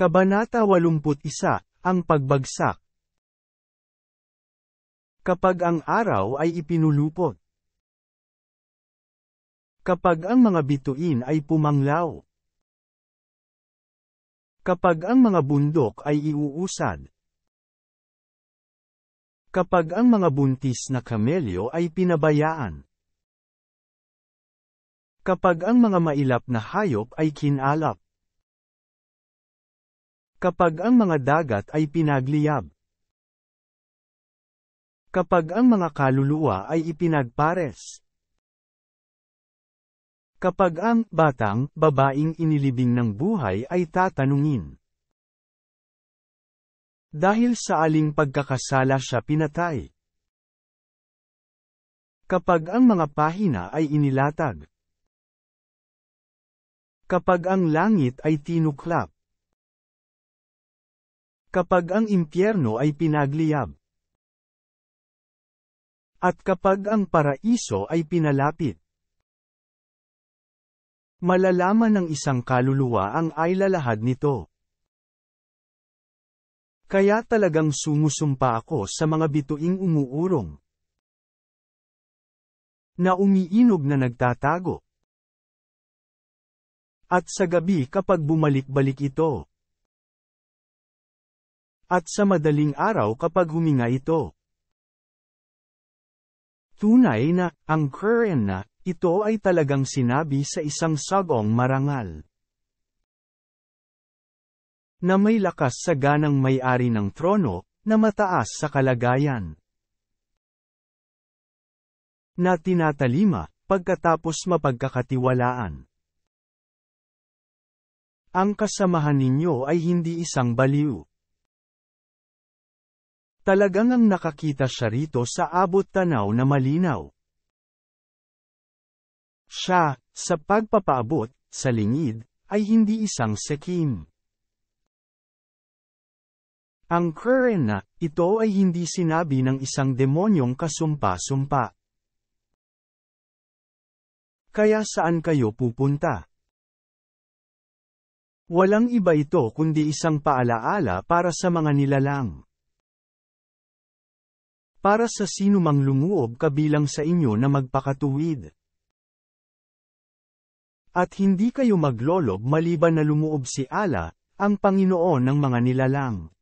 Kabanata 81, Ang Pagbagsak Kapag ang araw ay ipinulupot. Kapag ang mga bituin ay pumanglaw. Kapag ang mga bundok ay iuusad. Kapag ang mga buntis na kamelyo ay pinabayaan. Kapag ang mga mailap na hayop ay kinalap. Kapag ang mga dagat ay pinagliyab. Kapag ang mga kaluluwa ay ipinagpares. Kapag ang batang babaing inilibing ng buhay ay tatanungin. Dahil sa aling pagkakasala siya pinatay. Kapag ang mga pahina ay inilatag. Kapag ang langit ay tinuklap. Kapag ang impyerno ay pinagliyab. At kapag ang paraiso ay pinalapit. Malalaman ng isang kaluluwa ang ay lalahad nito. Kaya talagang sumusumpa ako sa mga bituing umuurong. Na umiinog na nagtatago. At sa gabi kapag bumalik-balik ito at sa madaling araw kapag huminga ito. Tunay na, ang Quran na, ito ay talagang sinabi sa isang sagong marangal. Na may lakas sa ganang may-ari ng trono, na mataas sa kalagayan. Na tinatalima, pagkatapos mapagkakatiwalaan. Ang kasamahan ninyo ay hindi isang baliw. Talagang ang nakakita siya rito sa abot tanaw na malinaw. Siya, sa pagpapaabot, sa lingid, ay hindi isang sekim. Ang current na, ito ay hindi sinabi ng isang demonyong kasumpa-sumpa. Kaya saan kayo pupunta? Walang iba ito kundi isang paalaala para sa mga nilalang para sa sinumang lumuob kabilang sa inyo na magpakatuwid. At hindi kayo maglolob maliban na lumuob si ala, ang Panginoon ng mga nilalang.